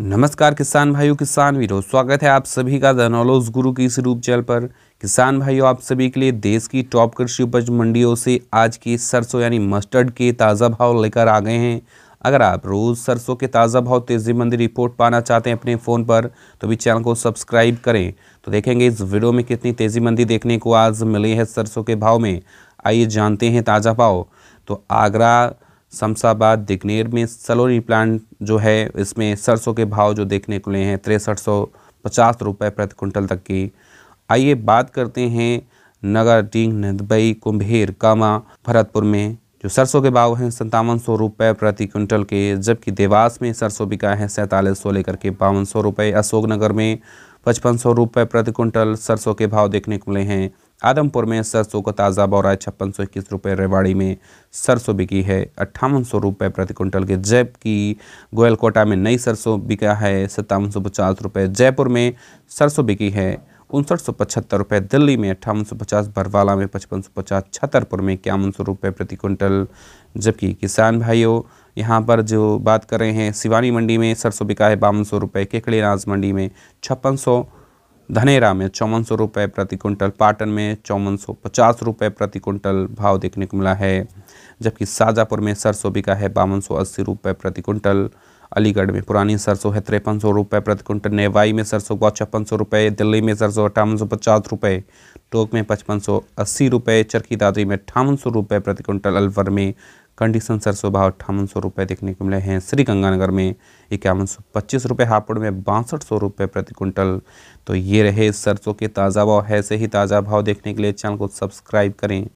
नमस्कार किसान भाइयों किसान वीरों स्वागत है आप सभी का धनोलोज गुरु की इस रूप चैनल पर किसान भाइयों आप सभी के लिए देश की टॉप कृषि उपज मंडियों से आज की सरसों यानी मस्टर्ड के ताज़ा भाव लेकर आ गए हैं अगर आप रोज़ सरसों के ताज़ा भाव तेजी मंदी रिपोर्ट पाना चाहते हैं अपने फ़ोन पर तो भी चैनल को सब्सक्राइब करें तो देखेंगे इस वीडियो में कितनी तेज़ी मंदी देखने को आज मिली है सरसों के भाव में आइए जानते हैं ताज़ा भाव तो आगरा शमशाबाद दिकनेर में सलोनी प्लांट जो है इसमें सरसों के भाव जो देखने को मिले हैं तिरसठ सौ पचास रुपये प्रति कुंटल तक की आइए बात करते हैं नगर डींग नदबई कुंभेर कामा भरतपुर में जो सरसों के भाव हैं संतावन सौ रुपये प्रति क्विंटल के जबकि देवास में सरसों बिका है सैंतालीस सौ लेकर के बावन सौ रुपये अशोकनगर में पचपन सौ रुपये प्रति क्विंटल सरसों के भाव देखने को मिले हैं आदमपुर में सरसों का ताज़ा बौरा छप्पन सौ इक्कीस रुपये रेवाड़ी में सरसों बिकी है अट्ठावन सौ रुपये प्रति कुंटल के जबकि गोयलकोटा में नई सरसों बिका है सत्तावन सौ पचास रुपये जयपुर में सरसों बिकी है उनसठ सौ पचहत्तर रुपये दिल्ली में अट्ठावन सौ पचास बरवाला में पचपन सौ पचास छतरपुर में इक्यावन सौ रुपये प्रति कुंटल जबकि किसान भाइयों यहाँ पर जो बात कर रहे हैं शिवानी मंडी में सरसों बिका है बावन सौ रुपये केकड़ी अनाज मंडी में छप्पन सौ धनेरा में चौवन सौ रुपये प्रति कुंटल पाटन में चौवन सौ पचास रुपये प्रति कुंटल भाव देखने को मिला है जबकि शाहजहाँपुर में सरसों बिका है बावन सौ अस्सी रुपये प्रति कुंटल अलीगढ़ में पुरानी सरसों है तिरपन सौ रुपये प्रति कुंटल नेवाई में सरसों को छप्पन सौ रुपये दिल्ली में सरसों अट्ठावन सौ पचास रुपये टोक में पचपन सौ अस्सी रुपये चरखी दादरी में अट्ठावन सौ रुपये प्रति क्विंटल अलवर में कंडीशन सरसों भाव अट्ठावन सौ रुपये देखने को मिले हैं श्रीगंगानगर में इक्यावन सौ पच्चीस रुपये हापुड़ में बासठ सौ रुपये प्रति क्विंटल तो ये रहे सरसों के ताज़ा भाव ऐसे ही ताज़ा भाव देखने के लिए चैनल को सब्सक्राइब करें